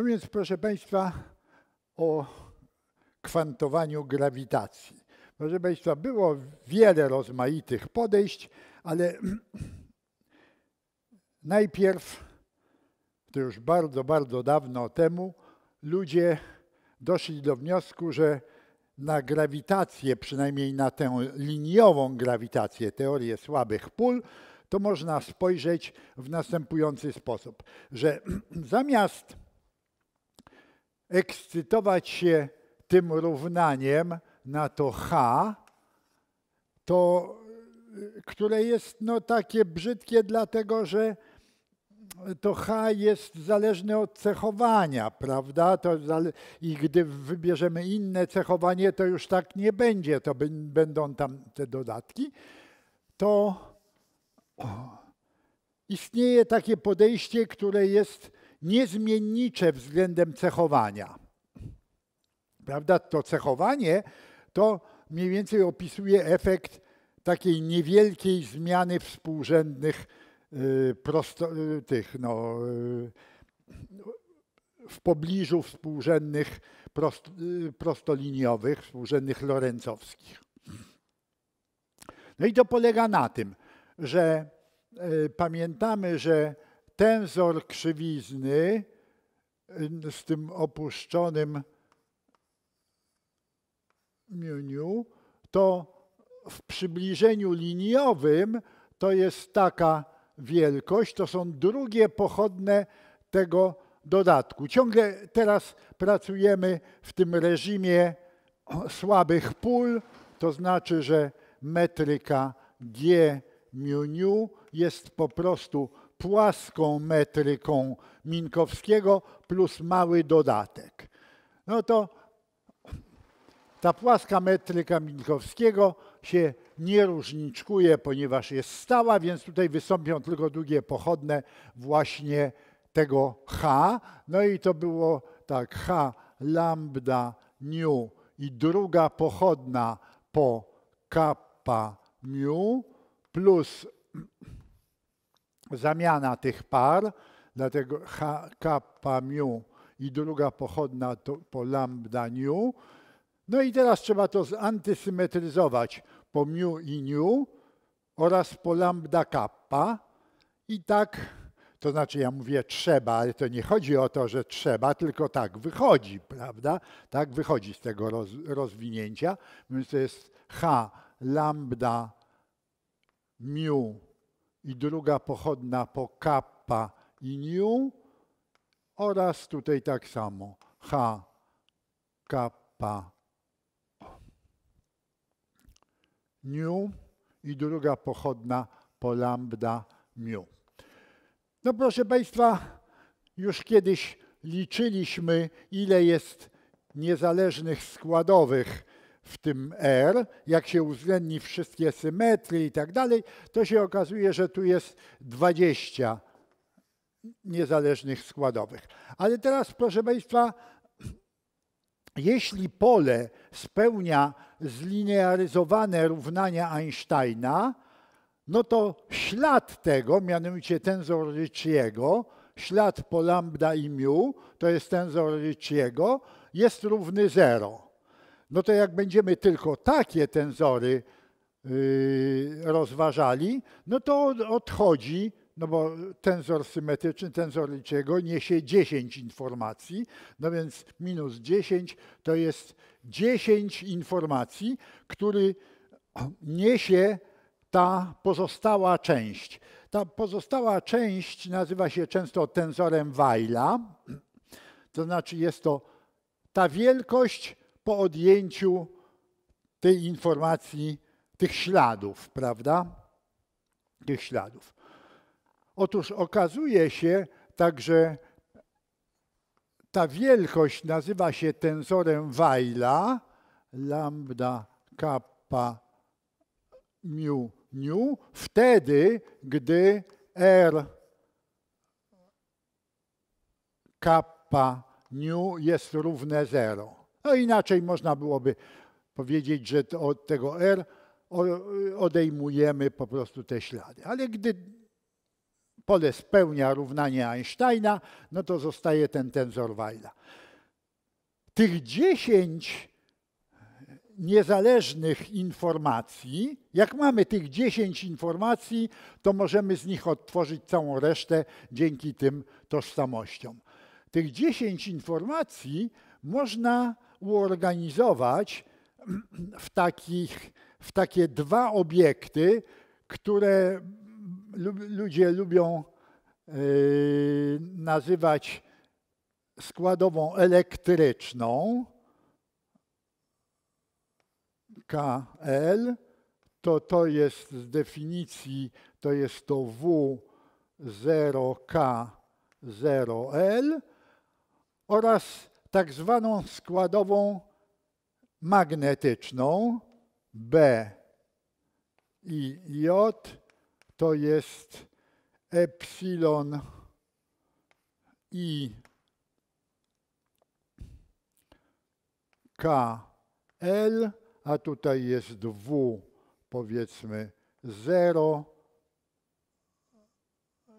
No więc, proszę Państwa, o kwantowaniu grawitacji. Proszę Państwa, było wiele rozmaitych podejść, ale najpierw, to już bardzo, bardzo dawno temu, ludzie doszli do wniosku, że na grawitację, przynajmniej na tę liniową grawitację, teorię słabych pól, to można spojrzeć w następujący sposób, że zamiast ekscytować się tym równaniem na to H, to, y, które jest no, takie brzydkie, dlatego że to H jest zależne od cechowania, prawda? To I gdy wybierzemy inne cechowanie, to już tak nie będzie, to będą tam te dodatki. To istnieje takie podejście, które jest niezmiennicze względem cechowania. Prawda? To cechowanie to mniej więcej opisuje efekt takiej niewielkiej zmiany współrzędnych y, prosto, y, tych, no, y, w pobliżu współrzędnych prost, prostoliniowych, współrzędnych lorencowskich. No i to polega na tym, że pamiętamy, że tenzor krzywizny y, z tym opuszczonym miuniu, to w przybliżeniu liniowym to jest taka wielkość, to są drugie pochodne tego dodatku. Ciągle teraz pracujemy w tym reżimie słabych pól, to znaczy, że metryka G miu, jest po prostu płaską metryką Minkowskiego plus mały dodatek. No to ta płaska metryka Minkowskiego się nie różniczkuje, ponieważ jest stała, więc tutaj wystąpią tylko długie pochodne właśnie tego H. No i to było tak H lambda nu i druga pochodna po kappa mu plus zamiana tych par, dlatego kappa mu i druga pochodna to, po lambda nu. No i teraz trzeba to zantysymetryzować po mu i nu oraz po lambda kappa. I tak, to znaczy ja mówię trzeba, ale to nie chodzi o to, że trzeba, tylko tak wychodzi, prawda? Tak wychodzi z tego roz, rozwinięcia, więc to jest h lambda mu i druga pochodna po kappa i nu oraz tutaj tak samo h, kappa, nu i druga pochodna po lambda mu. No proszę Państwa, już kiedyś liczyliśmy, ile jest niezależnych składowych w tym R, jak się uwzględni wszystkie symetrie i tak dalej, to się okazuje, że tu jest 20 niezależnych składowych. Ale teraz, proszę Państwa, jeśli pole spełnia zlinearyzowane równania Einsteina, no to ślad tego, mianowicie tenzor Ricciego, ślad po lambda i mu, to jest tenzor Ricciego, jest równy 0. No to jak będziemy tylko takie tenzory yy, rozważali, no to odchodzi, no bo tensor symetryczny, tensor liczego niesie 10 informacji, no więc minus 10 to jest 10 informacji, który niesie ta pozostała część. Ta pozostała część nazywa się często tensorem Weila, to znaczy jest to ta wielkość po odjęciu tej informacji, tych śladów, prawda? Tych śladów. Otóż okazuje się także, ta wielkość nazywa się tensorem Weila, lambda kappa mu nu, wtedy, gdy r kappa nu jest równe 0. No inaczej można byłoby powiedzieć, że od tego R odejmujemy po prostu te ślady. Ale gdy pole spełnia równanie Einsteina, no to zostaje ten tensor Weila. Tych 10 niezależnych informacji, jak mamy tych 10 informacji, to możemy z nich odtworzyć całą resztę dzięki tym tożsamościom. Tych 10 informacji można uorganizować w, takich, w takie dwa obiekty, które ludzie lubią yy, nazywać składową elektryczną. KL to to jest z definicji, to jest to W0K0L oraz tak zwaną składową magnetyczną B i J to jest epsilon i K L, a tutaj jest W powiedzmy 0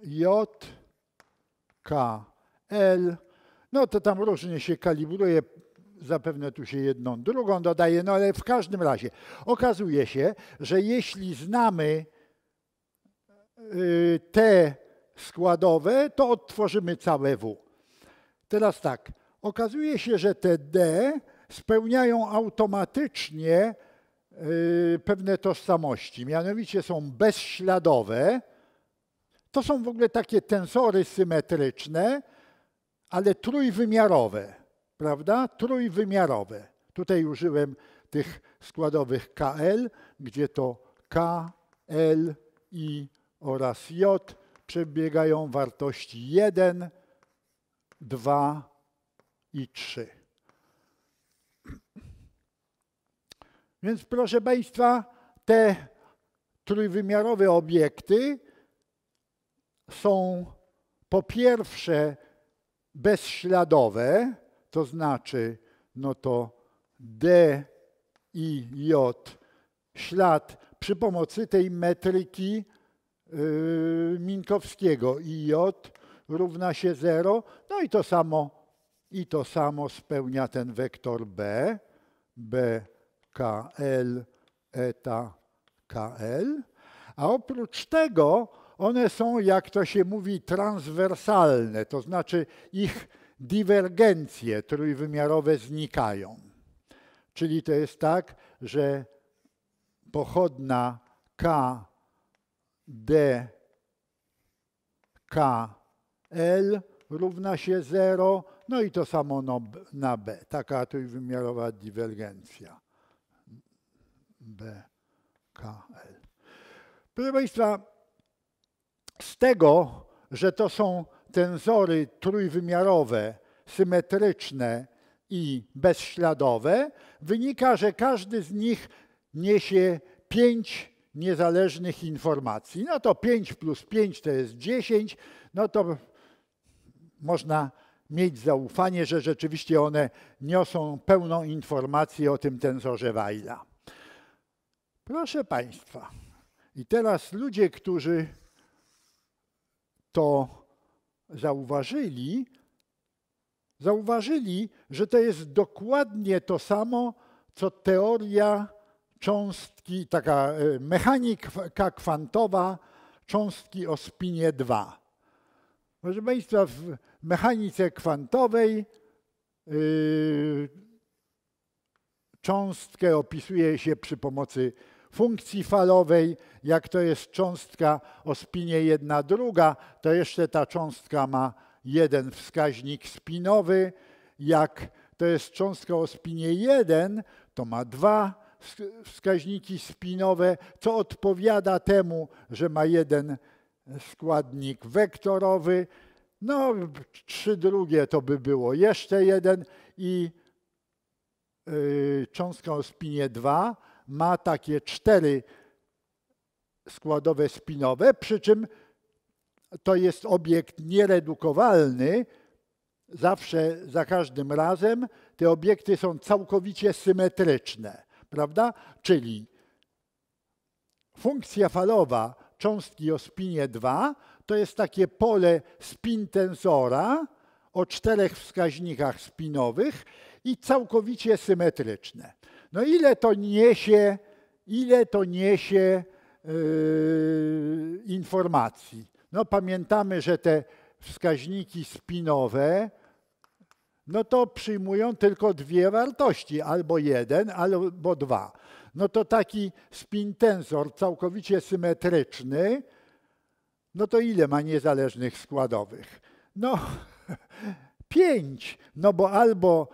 J K L no to tam różnie się kalibruje, zapewne tu się jedną drugą dodaje, no ale w każdym razie okazuje się, że jeśli znamy y, te składowe, to odtworzymy całe W. Teraz tak, okazuje się, że te D spełniają automatycznie y, pewne tożsamości, mianowicie są bezśladowe. To są w ogóle takie tensory symetryczne, ale trójwymiarowe, prawda? Trójwymiarowe. Tutaj użyłem tych składowych KL, gdzie to K, L, I oraz J przebiegają wartości 1, 2 i 3. Więc proszę Państwa, te trójwymiarowe obiekty są po pierwsze bezśladowe, to znaczy, no to D i J, ślad przy pomocy tej metryki yy, Minkowskiego i J równa się 0, no i to samo i to samo spełnia ten wektor B, B, K, L, eta, KL. A oprócz tego one są, jak to się mówi, transwersalne, to znaczy ich dywergencje trójwymiarowe znikają. Czyli to jest tak, że pochodna K, D, K, L równa się 0, no i to samo na B. Taka trójwymiarowa dywergencja. B, K, L. Proszę Państwa, z tego, że to są tensory trójwymiarowe, symetryczne i bezśladowe, wynika, że każdy z nich niesie pięć niezależnych informacji. No to 5 plus 5 to jest 10, no to można mieć zaufanie, że rzeczywiście one niosą pełną informację o tym tensorze Weyla. Proszę Państwa, i teraz ludzie, którzy to zauważyli, zauważyli, że to jest dokładnie to samo, co teoria cząstki, taka e, mechanika kwantowa cząstki o spinie 2. Proszę Państwa, w mechanice kwantowej yy, cząstkę opisuje się przy pomocy funkcji falowej, jak to jest cząstka o spinie 1 druga, to jeszcze ta cząstka ma jeden wskaźnik spinowy. Jak to jest cząstka o spinie 1, to ma dwa wskaźniki spinowe, co odpowiada temu, że ma jeden składnik wektorowy. No, trzy drugie to by było jeszcze jeden i yy, cząstka o spinie 2 ma takie cztery składowe spinowe, przy czym to jest obiekt nieredukowalny. Zawsze, za każdym razem te obiekty są całkowicie symetryczne, prawda? Czyli funkcja falowa cząstki o spinie 2 to jest takie pole spin tensora o czterech wskaźnikach spinowych i całkowicie symetryczne. No ile to niesie, ile to niesie yy, informacji? No pamiętamy, że te wskaźniki spinowe, no to przyjmują tylko dwie wartości, albo jeden, albo dwa. No to taki spin tensor całkowicie symetryczny, no to ile ma niezależnych składowych? No pięć, no bo albo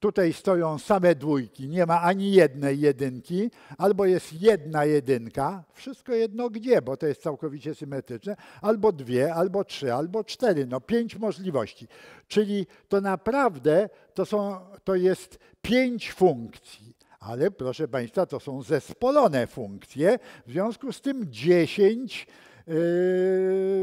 Tutaj stoją same dwójki, nie ma ani jednej jedynki, albo jest jedna jedynka, wszystko jedno gdzie, bo to jest całkowicie symetryczne, albo dwie, albo trzy, albo cztery, no pięć możliwości. Czyli to naprawdę to, są, to jest pięć funkcji, ale proszę Państwa, to są zespolone funkcje, w związku z tym dziesięć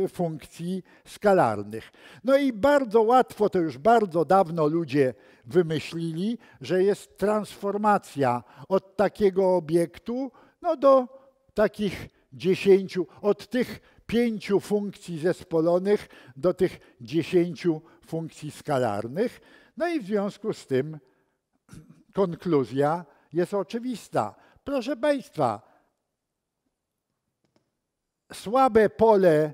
yy, funkcji skalarnych. No i bardzo łatwo, to już bardzo dawno ludzie wymyślili, że jest transformacja od takiego obiektu no, do takich dziesięciu, od tych pięciu funkcji zespolonych do tych dziesięciu funkcji skalarnych. No i w związku z tym konkluzja jest oczywista. Proszę Państwa, słabe pole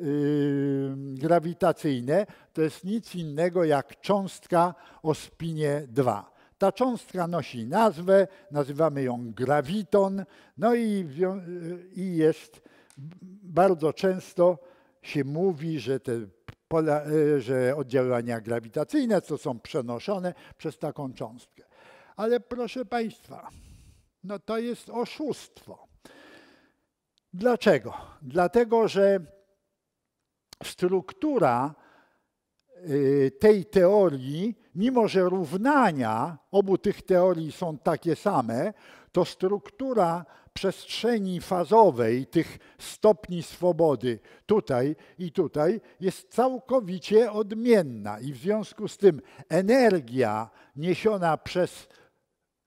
Yy, grawitacyjne to jest nic innego jak cząstka o spinie 2. Ta cząstka nosi nazwę, nazywamy ją grawiton, no i, yy, i jest bardzo często się mówi, że te pola, yy, że oddziaływania grawitacyjne to są przenoszone przez taką cząstkę. Ale proszę Państwa, no to jest oszustwo. Dlaczego? Dlatego, że struktura y, tej teorii, mimo że równania obu tych teorii są takie same, to struktura przestrzeni fazowej tych stopni swobody tutaj i tutaj jest całkowicie odmienna i w związku z tym energia niesiona przez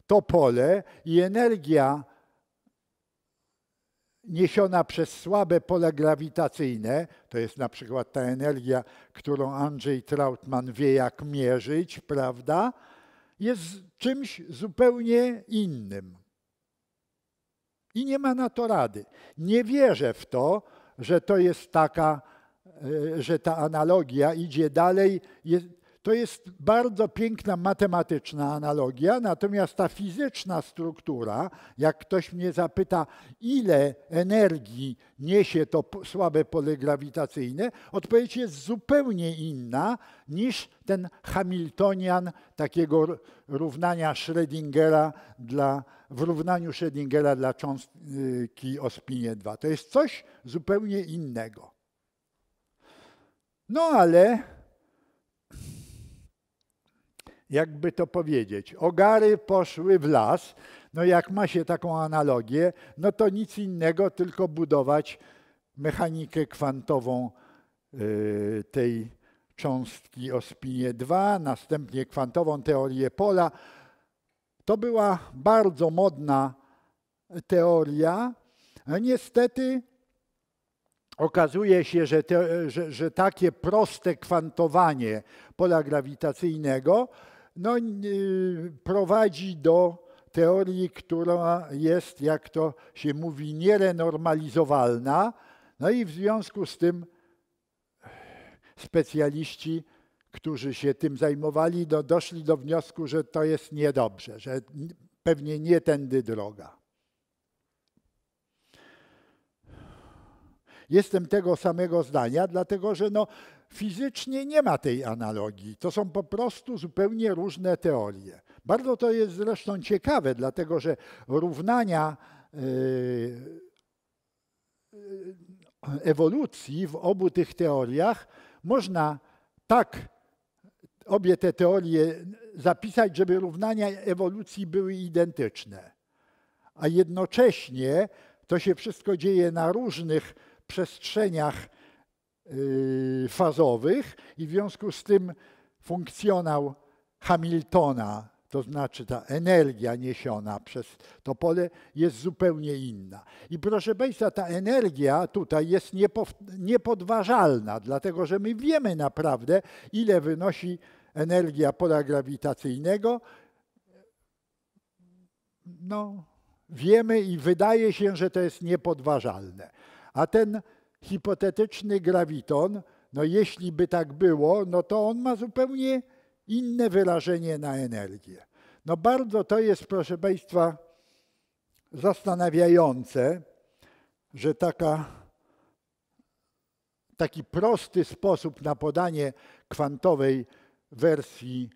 to pole i energia niesiona przez słabe pole grawitacyjne, to jest na przykład ta energia, którą Andrzej Trautmann wie jak mierzyć, prawda, jest czymś zupełnie innym. I nie ma na to rady. Nie wierzę w to, że to jest taka, e, że ta analogia idzie dalej, to jest bardzo piękna matematyczna analogia, natomiast ta fizyczna struktura, jak ktoś mnie zapyta, ile energii niesie to słabe pole grawitacyjne, odpowiedź jest zupełnie inna niż ten Hamiltonian takiego równania Schrödingera dla, w równaniu Schrödingera dla cząstki o spinie 2. To jest coś zupełnie innego. No ale jakby to powiedzieć, ogary poszły w las, no jak ma się taką analogię, no to nic innego, tylko budować mechanikę kwantową y, tej cząstki o spinie 2, następnie kwantową teorię pola. To była bardzo modna teoria. Niestety okazuje się, że, te, że, że takie proste kwantowanie pola grawitacyjnego no, prowadzi do teorii, która jest, jak to się mówi, nierenormalizowalna. No i w związku z tym specjaliści, którzy się tym zajmowali, no, doszli do wniosku, że to jest niedobrze, że pewnie nie tędy droga. Jestem tego samego zdania, dlatego że no, fizycznie nie ma tej analogii. To są po prostu zupełnie różne teorie. Bardzo to jest zresztą ciekawe, dlatego że równania e, e, ewolucji w obu tych teoriach można tak obie te teorie zapisać, żeby równania ewolucji były identyczne. A jednocześnie to się wszystko dzieje na różnych przestrzeniach Y, fazowych i w związku z tym funkcjonał Hamiltona, to znaczy ta energia niesiona przez to pole jest zupełnie inna. I proszę Państwa, ta energia tutaj jest niepodważalna, dlatego że my wiemy naprawdę, ile wynosi energia pola grawitacyjnego. No, wiemy i wydaje się, że to jest niepodważalne. A ten hipotetyczny grawiton, no jeśli by tak było, no to on ma zupełnie inne wyrażenie na energię. No bardzo to jest, proszę Państwa, zastanawiające, że taka, taki prosty sposób na podanie kwantowej wersji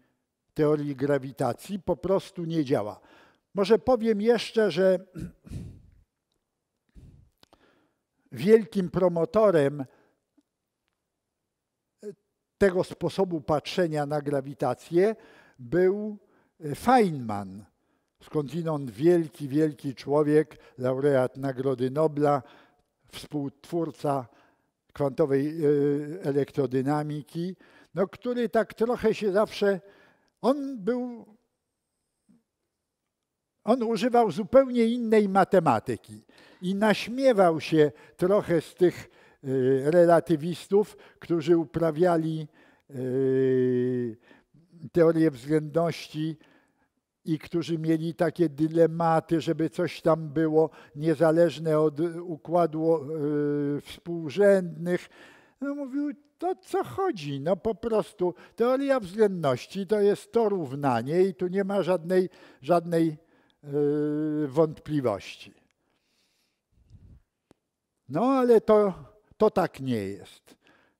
teorii grawitacji po prostu nie działa. Może powiem jeszcze, że wielkim promotorem e, tego sposobu patrzenia na grawitację był e, Feynman, skądinąd wielki, wielki człowiek, laureat Nagrody Nobla, współtwórca kwantowej e, elektrodynamiki, no, który tak trochę się zawsze. On był. On używał zupełnie innej matematyki i naśmiewał się trochę z tych y, relatywistów, którzy uprawiali y, teorię względności i którzy mieli takie dylematy, żeby coś tam było niezależne od układu y, współrzędnych. No mówił, to co chodzi? No po prostu teoria względności to jest to równanie i tu nie ma żadnej, żadnej wątpliwości. No ale to, to tak nie jest.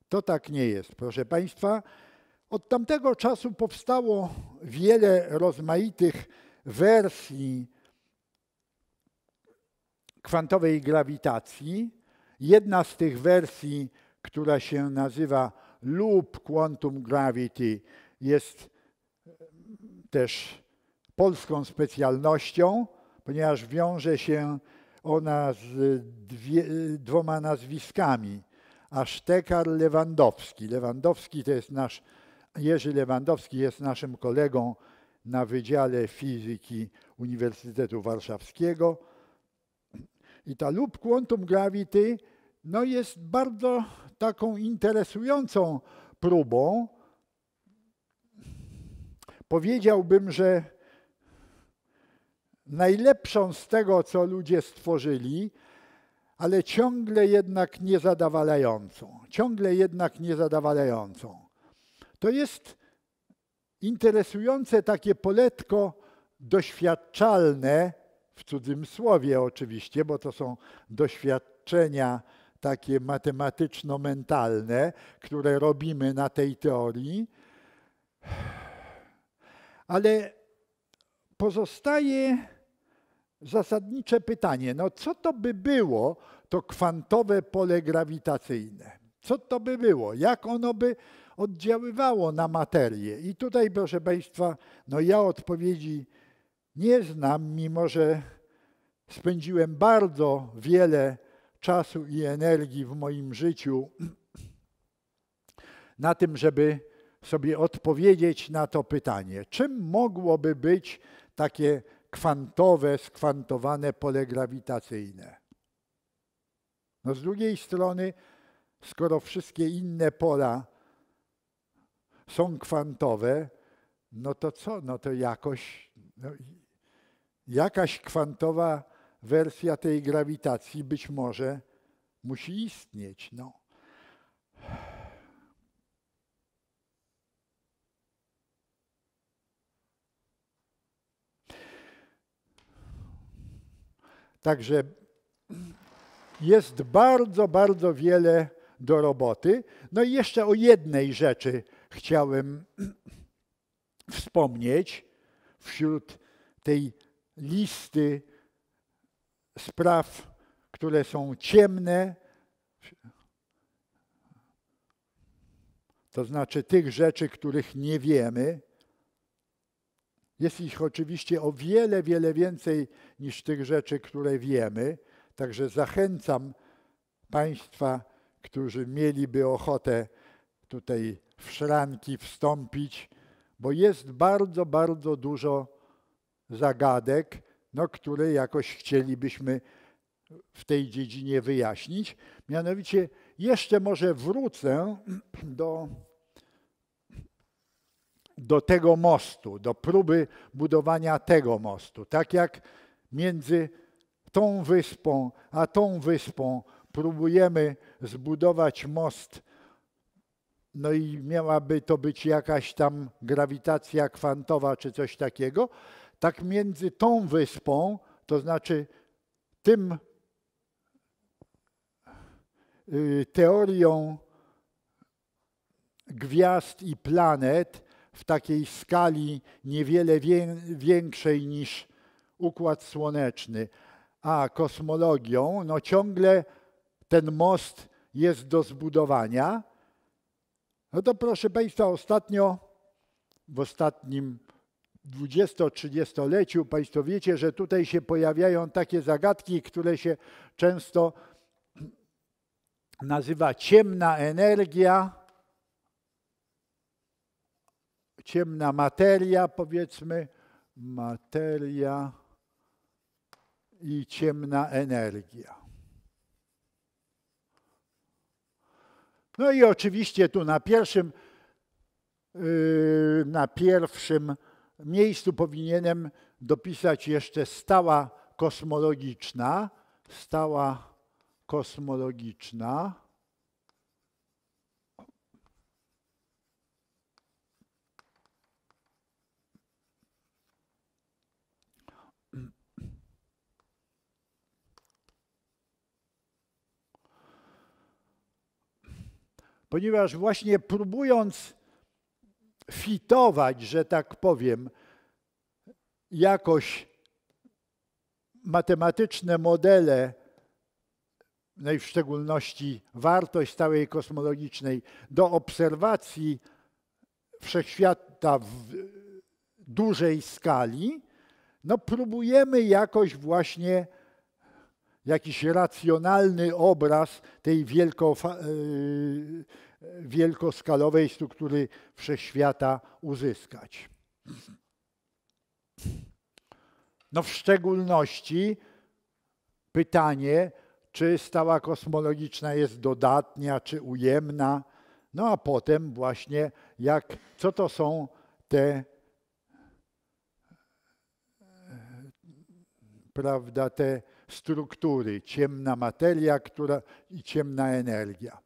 To tak nie jest, proszę Państwa. Od tamtego czasu powstało wiele rozmaitych wersji kwantowej grawitacji. Jedna z tych wersji, która się nazywa Loop Quantum Gravity, jest też polską specjalnością, ponieważ wiąże się ona z dwie, dwoma nazwiskami, a Sztekar Lewandowski. Lewandowski to jest nasz, Jerzy Lewandowski jest naszym kolegą na Wydziale Fizyki Uniwersytetu Warszawskiego. I ta lub quantum gravity no jest bardzo taką interesującą próbą. Powiedziałbym, że najlepszą z tego, co ludzie stworzyli, ale ciągle jednak niezadowalającą, Ciągle jednak niezadowalającą. To jest interesujące takie poletko doświadczalne, w cudzym słowie oczywiście, bo to są doświadczenia takie matematyczno-mentalne, które robimy na tej teorii, ale pozostaje zasadnicze pytanie, no co to by było to kwantowe pole grawitacyjne? Co to by było? Jak ono by oddziaływało na materię? I tutaj, proszę Państwa, no ja odpowiedzi nie znam, mimo że spędziłem bardzo wiele czasu i energii w moim życiu na tym, żeby sobie odpowiedzieć na to pytanie. Czym mogłoby być takie kwantowe, skwantowane pole grawitacyjne. No z drugiej strony, skoro wszystkie inne pola są kwantowe, no to co? No to jakoś, no, jakaś kwantowa wersja tej grawitacji być może musi istnieć. No. Także jest bardzo, bardzo wiele do roboty. No i jeszcze o jednej rzeczy chciałem wspomnieć wśród tej listy spraw, które są ciemne, to znaczy tych rzeczy, których nie wiemy. Jest ich oczywiście o wiele, wiele więcej niż tych rzeczy, które wiemy. Także zachęcam Państwa, którzy mieliby ochotę tutaj w szranki wstąpić, bo jest bardzo, bardzo dużo zagadek, no, które jakoś chcielibyśmy w tej dziedzinie wyjaśnić. Mianowicie jeszcze może wrócę do do tego mostu, do próby budowania tego mostu. Tak jak między tą wyspą a tą wyspą próbujemy zbudować most, no i miałaby to być jakaś tam grawitacja kwantowa czy coś takiego, tak między tą wyspą, to znaczy tym y, teorią gwiazd i planet, w takiej skali niewiele większej niż Układ Słoneczny, a kosmologią, no ciągle ten most jest do zbudowania. No to proszę Państwa, ostatnio, w ostatnim 20-30-leciu, Państwo wiecie, że tutaj się pojawiają takie zagadki, które się często nazywa ciemna energia, ciemna materia, powiedzmy, materia i ciemna energia. No i oczywiście tu na pierwszym, yy, na pierwszym miejscu powinienem dopisać jeszcze stała kosmologiczna, stała kosmologiczna. ponieważ właśnie próbując fitować, że tak powiem, jakoś matematyczne modele, no i w szczególności wartość stałej kosmologicznej do obserwacji wszechświata w dużej skali, no próbujemy jakoś właśnie jakiś racjonalny obraz tej wielko e, wielkoskalowej struktury wszechświata uzyskać. No w szczególności pytanie, czy stała kosmologiczna jest dodatnia, czy ujemna. No a potem właśnie jak, co to są te e, prawda, te struktury, ciemna materia która, i ciemna energia,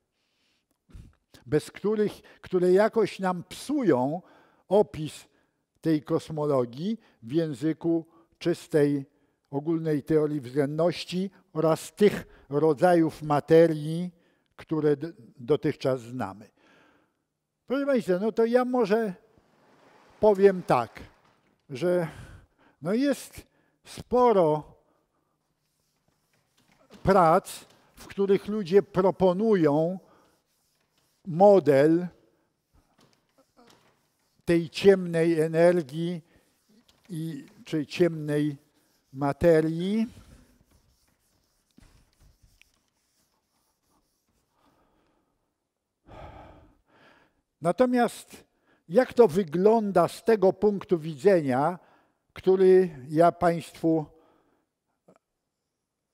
bez których, które jakoś nam psują opis tej kosmologii w języku czystej ogólnej teorii względności oraz tych rodzajów materii, które dotychczas znamy. Proszę Państwa, no to ja może powiem tak, że no jest sporo prac, w których ludzie proponują model tej ciemnej energii i, czy ciemnej materii. Natomiast jak to wygląda z tego punktu widzenia, który ja Państwu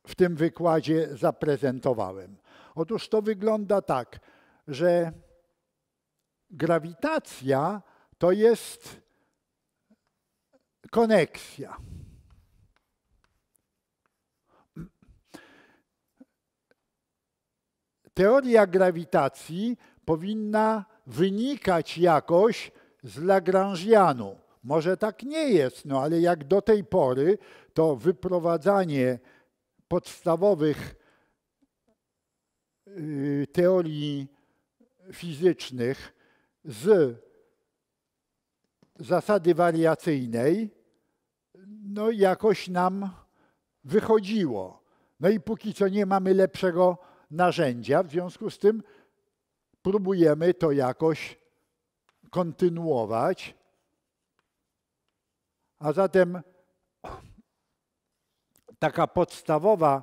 w tym wykładzie zaprezentowałem. Otóż to wygląda tak, że grawitacja to jest koneksja. Teoria grawitacji powinna wynikać jakoś z Lagrangianu. Może tak nie jest, no ale jak do tej pory to wyprowadzanie podstawowych y, teorii fizycznych z zasady wariacyjnej, no jakoś nam wychodziło. No i póki co nie mamy lepszego narzędzia, w związku z tym próbujemy to jakoś kontynuować. A zatem taka podstawowa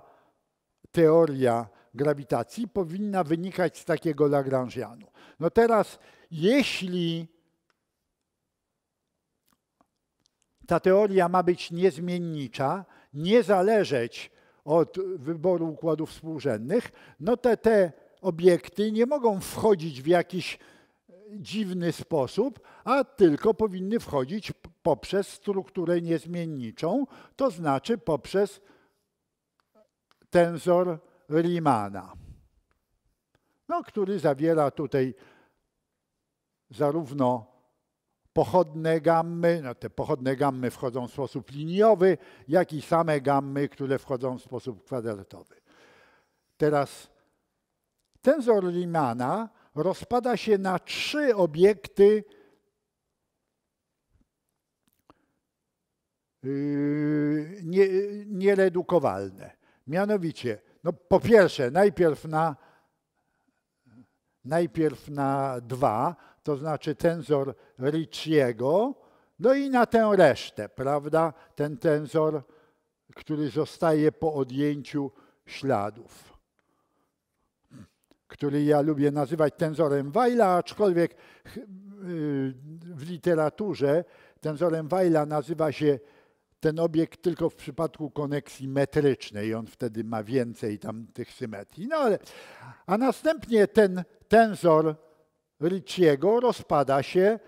teoria grawitacji powinna wynikać z takiego Lagrangianu. No teraz, jeśli ta teoria ma być niezmiennicza, nie zależeć od wyboru układów współrzędnych, no te, te obiekty nie mogą wchodzić w jakiś dziwny sposób, a tylko powinny wchodzić poprzez strukturę niezmienniczą, to znaczy poprzez tensor Riemanna, no, który zawiera tutaj zarówno pochodne gammy, no te pochodne gammy wchodzą w sposób liniowy, jak i same gammy, które wchodzą w sposób kwadratowy. Teraz tensor Riemanna rozpada się na trzy obiekty Yy, nie, nieredukowalne. Mianowicie, no po pierwsze, najpierw na, najpierw na dwa, to znaczy tensor Ricciego, no i na tę resztę, prawda? Ten tensor, który zostaje po odjęciu śladów, który ja lubię nazywać tenzorem Weila, aczkolwiek yy, w literaturze tenzorem Weila nazywa się ten obiekt tylko w przypadku koneksji metrycznej. On wtedy ma więcej tam tych symetrii. No ale, a następnie ten tensor Ricciego rozpada się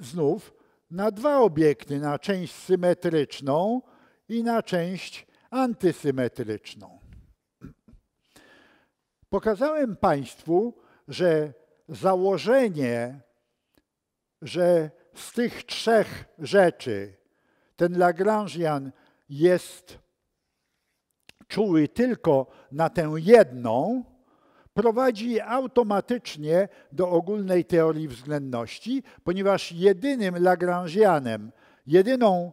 znów na dwa obiekty, na część symetryczną i na część antysymetryczną. Pokazałem Państwu, że założenie, że z tych trzech rzeczy, ten Lagrangian jest czuły tylko na tę jedną, prowadzi automatycznie do ogólnej teorii względności, ponieważ jedynym Lagrangianem, jedyną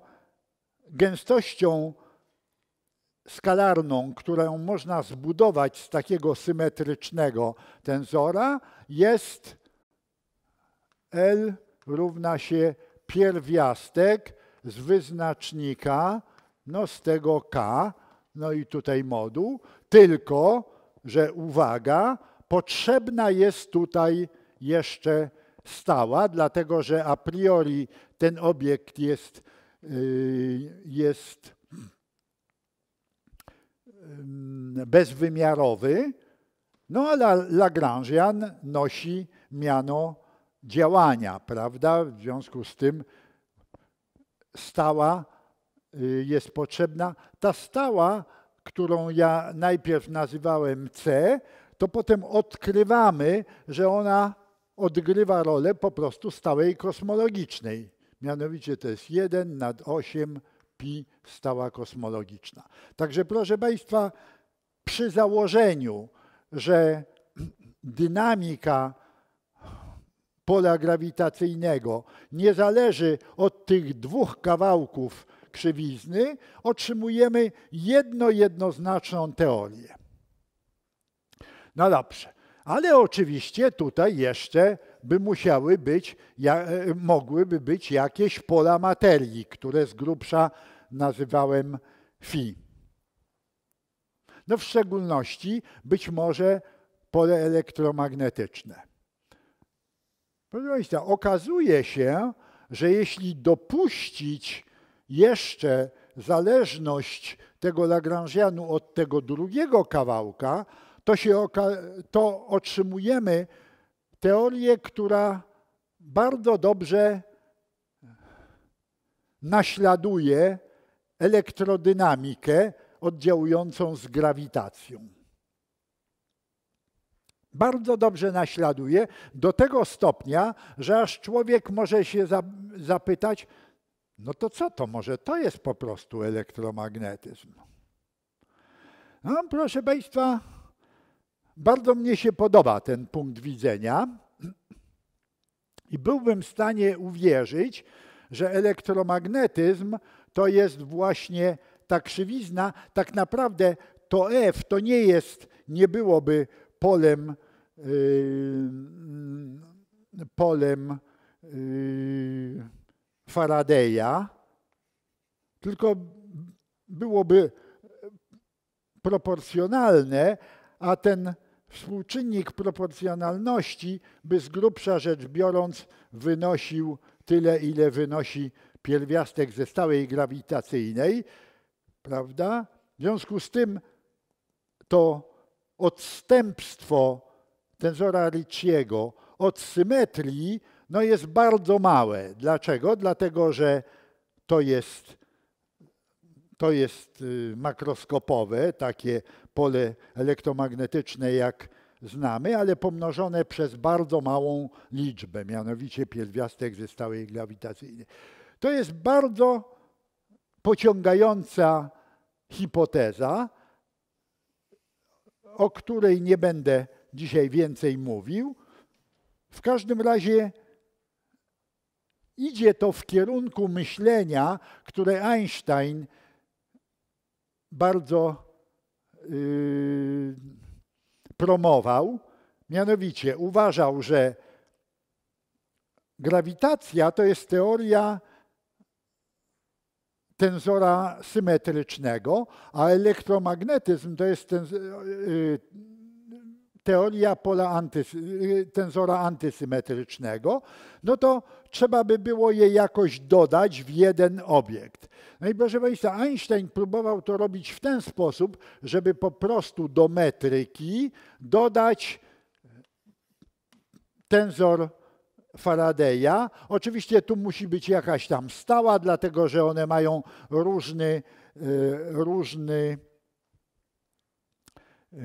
gęstością skalarną, którą można zbudować z takiego symetrycznego tensora, jest L równa się pierwiastek z wyznacznika, no z tego K, no i tutaj moduł, tylko że uwaga, potrzebna jest tutaj jeszcze stała, dlatego że a priori ten obiekt jest, yy, jest yy, bezwymiarowy, no ale Lagrangian nosi miano działania, prawda? W związku z tym stała y, jest potrzebna. Ta stała, którą ja najpierw nazywałem C, to potem odkrywamy, że ona odgrywa rolę po prostu stałej kosmologicznej. Mianowicie to jest 1 nad 8 pi stała kosmologiczna. Także proszę Państwa, przy założeniu, że dynamika pola grawitacyjnego nie zależy od tych dwóch kawałków krzywizny, otrzymujemy jedno jednoznaczną teorię. No dobrze, ale oczywiście tutaj jeszcze by musiały być, e, mogłyby być jakieś pola materii, które z grubsza nazywałem φ. No w szczególności być może pole elektromagnetyczne. Proszę Państwa, okazuje się, że jeśli dopuścić jeszcze zależność tego Lagrangianu od tego drugiego kawałka, to, się to otrzymujemy teorię, która bardzo dobrze naśladuje elektrodynamikę oddziałującą z grawitacją bardzo dobrze naśladuje do tego stopnia, że aż człowiek może się zapytać, no to co to może? To jest po prostu elektromagnetyzm. No, proszę Państwa, bardzo mnie się podoba ten punkt widzenia i byłbym w stanie uwierzyć, że elektromagnetyzm to jest właśnie ta krzywizna. Tak naprawdę to F to nie jest, nie byłoby polem, y, polem y, Faradeja, tylko byłoby proporcjonalne, a ten współczynnik proporcjonalności by z grubsza rzecz biorąc wynosił tyle, ile wynosi pierwiastek ze stałej grawitacyjnej, prawda? W związku z tym to odstępstwo tensora Ricciego od symetrii no jest bardzo małe. Dlaczego? Dlatego, że to jest, to jest y, makroskopowe, takie pole elektromagnetyczne jak znamy, ale pomnożone przez bardzo małą liczbę, mianowicie pierwiastek ze stałej grawitacyjnej. To jest bardzo pociągająca hipoteza, o której nie będę dzisiaj więcej mówił. W każdym razie idzie to w kierunku myślenia, które Einstein bardzo yy, promował. Mianowicie uważał, że grawitacja to jest teoria tenzora symetrycznego, a elektromagnetyzm to jest ten, y, y, teoria pola tenzora y, antysymetrycznego, no to trzeba by było je jakoś dodać w jeden obiekt. No i proszę Państwa, Einstein próbował to robić w ten sposób, żeby po prostu do metryki dodać tenzor Faradeja. Oczywiście tu musi być jakaś tam stała, dlatego że one mają różny, e, różny, e,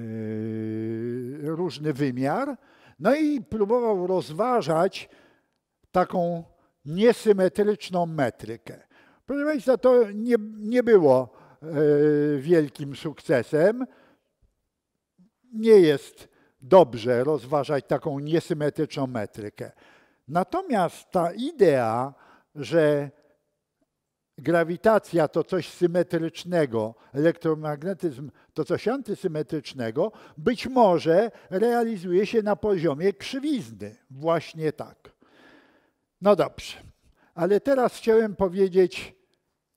różny wymiar. No i próbował rozważać taką niesymetryczną metrykę. Proszę Państwa, to nie, nie było e, wielkim sukcesem. Nie jest dobrze rozważać taką niesymetryczną metrykę. Natomiast ta idea, że grawitacja to coś symetrycznego, elektromagnetyzm to coś antysymetrycznego, być może realizuje się na poziomie krzywizny. Właśnie tak. No dobrze, ale teraz chciałem powiedzieć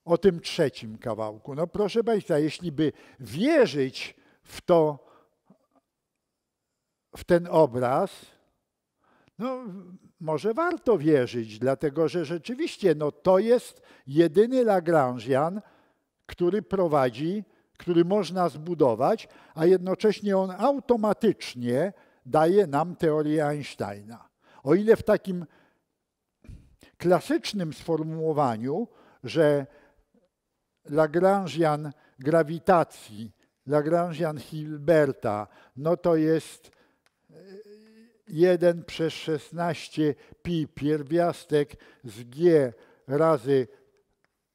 o tym trzecim kawałku. No proszę Państwa, jeśli by wierzyć w to, w ten obraz, no może warto wierzyć, dlatego że rzeczywiście no, to jest jedyny Lagrangian, który prowadzi, który można zbudować, a jednocześnie on automatycznie daje nam teorię Einsteina. O ile w takim klasycznym sformułowaniu, że Lagrangian grawitacji, Lagrangian Hilberta, no to jest 1 przez 16 pi pierwiastek z g razy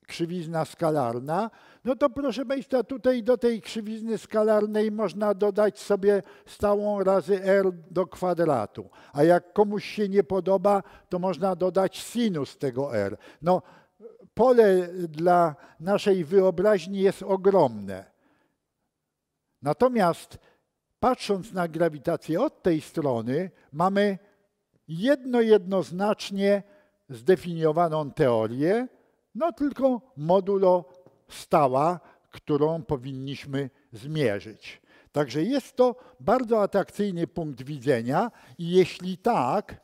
krzywizna skalarna, no to proszę Państwa, tutaj do tej krzywizny skalarnej można dodać sobie stałą razy r do kwadratu. A jak komuś się nie podoba, to można dodać sinus tego r. No, pole dla naszej wyobraźni jest ogromne. Natomiast Patrząc na grawitację od tej strony, mamy jedno jednoznacznie zdefiniowaną teorię, no tylko modulo stała, którą powinniśmy zmierzyć. Także jest to bardzo atrakcyjny punkt widzenia i jeśli tak,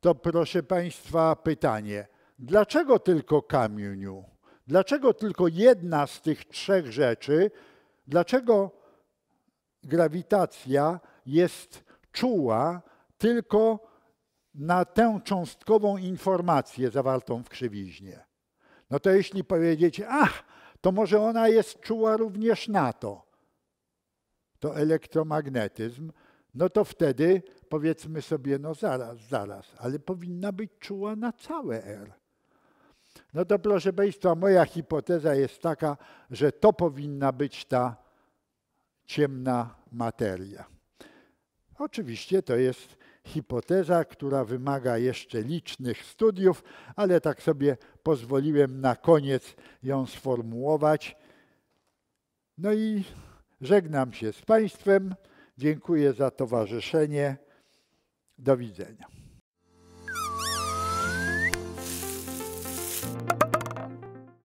to proszę Państwa pytanie, dlaczego tylko kamieniu? Dlaczego tylko jedna z tych trzech rzeczy Dlaczego grawitacja jest czuła tylko na tę cząstkową informację zawartą w krzywiźnie? No to jeśli powiedzieć, ach, to może ona jest czuła również na to, to elektromagnetyzm, no to wtedy powiedzmy sobie, no zaraz, zaraz, ale powinna być czuła na całe R. No to proszę Państwa, moja hipoteza jest taka, że to powinna być ta ciemna materia. Oczywiście to jest hipoteza, która wymaga jeszcze licznych studiów, ale tak sobie pozwoliłem na koniec ją sformułować. No i żegnam się z Państwem. Dziękuję za towarzyszenie. Do widzenia.